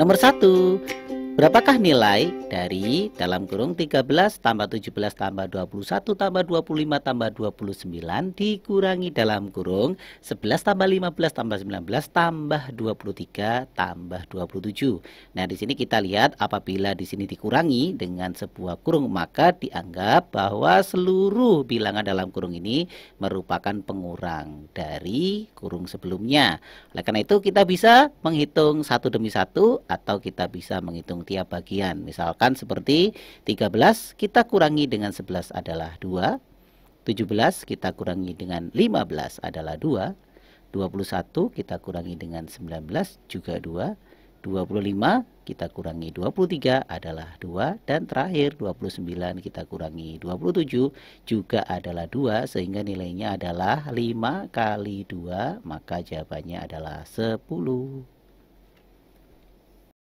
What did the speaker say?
Nomor satu, Berapakah nilai dari dalam kurung 13 tambah 17 tambah 21 tambah 25 tambah 29 dikurangi dalam kurung 11 tambah 15 tambah 19 tambah 23 tambah 27. Nah, di sini kita lihat apabila di sini dikurangi dengan sebuah kurung maka dianggap bahwa seluruh bilangan dalam kurung ini merupakan pengurang dari kurung sebelumnya. Oleh karena itu kita bisa menghitung satu demi satu atau kita bisa menghitung tiap bagian. Misalkan seperti 13 kita kurangi dengan 11 adalah 2, 17 kita kurangi dengan 15 adalah 2, 21 kita kurangi dengan 19 juga 2, 25 kita kurangi 23 adalah 2 dan terakhir 29 kita kurangi 27 juga adalah 2 sehingga nilainya adalah 5 kali 2 maka jawabannya adalah 10.